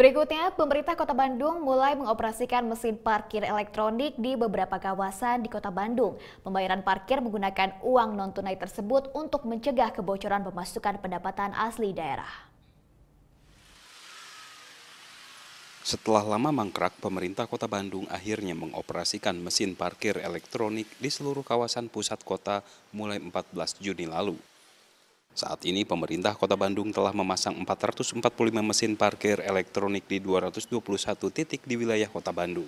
Berikutnya, pemerintah Kota Bandung mulai mengoperasikan mesin parkir elektronik di beberapa kawasan di Kota Bandung. Pembayaran parkir menggunakan uang non-tunai tersebut untuk mencegah kebocoran pemasukan pendapatan asli daerah. Setelah lama mangkrak, pemerintah Kota Bandung akhirnya mengoperasikan mesin parkir elektronik di seluruh kawasan pusat kota mulai 14 Juni lalu. Saat ini pemerintah kota Bandung telah memasang 445 mesin parkir elektronik di 221 titik di wilayah kota Bandung.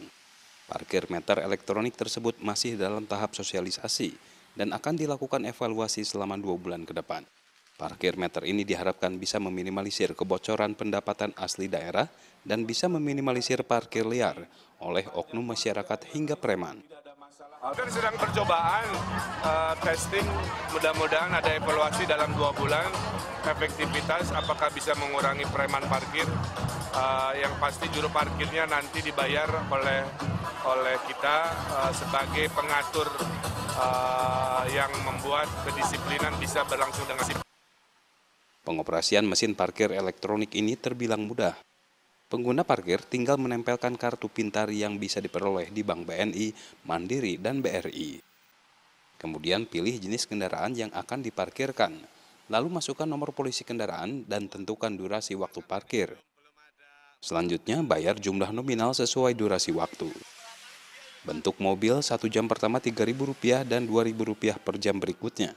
Parkir meter elektronik tersebut masih dalam tahap sosialisasi dan akan dilakukan evaluasi selama dua bulan ke depan. Parkir meter ini diharapkan bisa meminimalisir kebocoran pendapatan asli daerah dan bisa meminimalisir parkir liar oleh oknum masyarakat hingga preman. Kan sedang percobaan uh, testing, mudah-mudahan ada evaluasi dalam dua bulan efektivitas apakah bisa mengurangi preman parkir. Uh, yang pasti juru parkirnya nanti dibayar oleh oleh kita uh, sebagai pengatur uh, yang membuat kedisiplinan bisa berlangsung dengan Pengoperasian mesin parkir elektronik ini terbilang mudah Pengguna parkir tinggal menempelkan kartu pintar yang bisa diperoleh di Bank BNI, Mandiri, dan BRI. Kemudian pilih jenis kendaraan yang akan diparkirkan. Lalu masukkan nomor polisi kendaraan dan tentukan durasi waktu parkir. Selanjutnya, bayar jumlah nominal sesuai durasi waktu. Bentuk mobil satu jam pertama Rp3.000 dan Rp2.000 per jam berikutnya.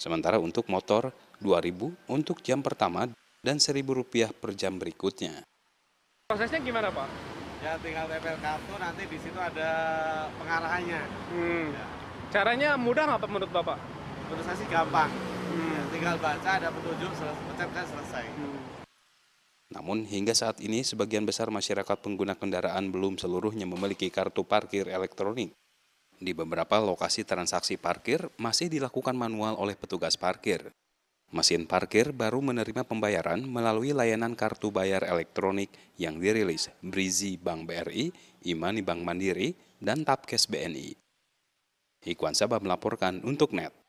Sementara untuk motor Rp2.000 untuk jam pertama dan Rp1.000 per jam berikutnya. Prosesnya gimana Pak? Ya tinggal tempel kartu, nanti di situ ada pengarahannya. Hmm. Ya. Caranya mudah nggak Pak menurut Bapak? Menurut saya sih gampang. Hmm. Ya, tinggal baca, ada petunjuk, pencetkan selesai. Hmm. Namun hingga saat ini sebagian besar masyarakat pengguna kendaraan belum seluruhnya memiliki kartu parkir elektronik. Di beberapa lokasi transaksi parkir masih dilakukan manual oleh petugas parkir. Mesin parkir baru menerima pembayaran melalui layanan kartu bayar elektronik yang dirilis Brizi Bank BRI, Imani Bank Mandiri, dan Tapkes BNI. Ikhwan Sabah melaporkan untuk NET.